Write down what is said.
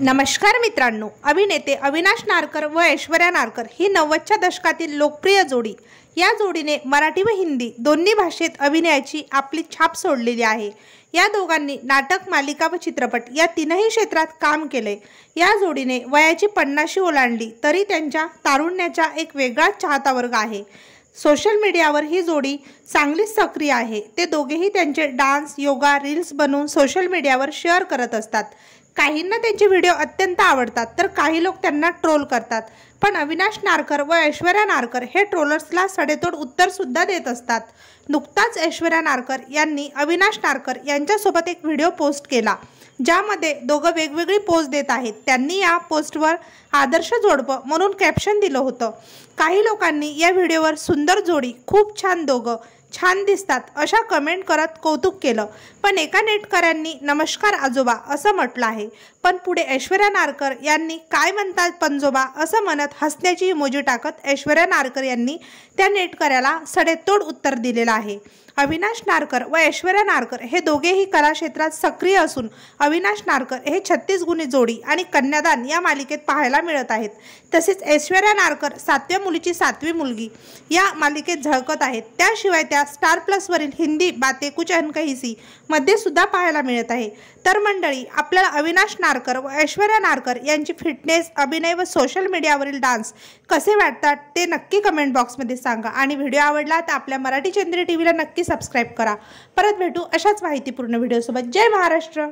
नमस्कार मित्रांनो अभिनेते अविनाश नारकर व ऐश्वर्या नारकर ही नव्वदच्या दशकातील लोकप्रिय जोडी या जोडीने मराठी व हिंदी दोन्ही भाषेत अभिनयाची आपली छाप सोडलेली आहे या दोघांनी नाटक मालिका व चित्रपट या तीनही क्षेत्रात काम केले या जोडीने वयाची पन्नाशी ओलांडली तरी त्यांच्या तारुण्याचा एक वेगळाच चाहता वर्ग आहे सोशल मीडियावर ही जोडी चांगलीच सक्रिय आहे ते दोघेही त्यांचे डान्स योगा रील्स बनवून सोशल मीडियावर शेअर करत असतात काहींना त्यांचे व्हिडिओ अत्यंत आवडतात तर काही लोक त्यांना ट्रोल करतात पण अविनाश नारकर व ऐश्वर्या नारकर हे ट्रोलर्सला सडेतोड उत्तरसुद्धा देत असतात नुकताच ऐश्वर्या नारकर यांनी अविनाश नारकर यांच्यासोबत एक व्हिडिओ पोस्ट केला ज्यामध्ये दोघं वेगवेगळी पोस्ट देत आहेत त्यांनी या पोस्टवर आदर्श जोडपं म्हणून कॅप्शन दिलं होतं काही लोकांनी या व्हिडिओवर सुंदर जोडी खूप छान दोघं छान दिसतात अशा कमेंट करत कौतुक केलं पण एका नेटकऱ्यांनी नमस्कार आजोबा असं म्हटलं आहे पण पुढे ऐश्वर्या नारकर यांनी काय म्हणतात पंजोबा असं म्हणत हसण्याची मोजी टाकत ऐश्वर्या नारकर यांनी त्या नेटकऱ्याला सडेतोड उत्तर दिलेलं आहे अविनाश नारकर व ऐश्वर्या नारकर हे दोघेही कलाक्षेत्रात सक्रिय असून अविनाश नारकर हे छत्तीस गुणी जोडी आणि कन्यादान या मालिकेत पाहायला मिळत आहेत तसेच ऐश्वर्या नारकर सातव्या मुलीची सातवी मुलगी या मालिकेत झळकत आहेत त्याशिवाय त्या आपल्याला स्टार प्लसवरील हिंदी बाते कुछ अनकहिसी मध्ये सुद्धा पाहायला मिळत आहे तर मंडळी आपल्याला अविनाश नारकर व ऐश्वर्या नारकर यांची फिटनेस अभिनय व सोशल मीडियावरील डान्स कसे वाटतात ते नक्की कमेंट बॉक्समध्ये सांगा आणि व्हिडिओ आवडला तर आपल्या मराठी चंद्री टीव्हीला नक्की सबस्क्राईब करा परत भेटू अशाच माहितीपूर्ण व्हिडिओसोबत जय महाराष्ट्र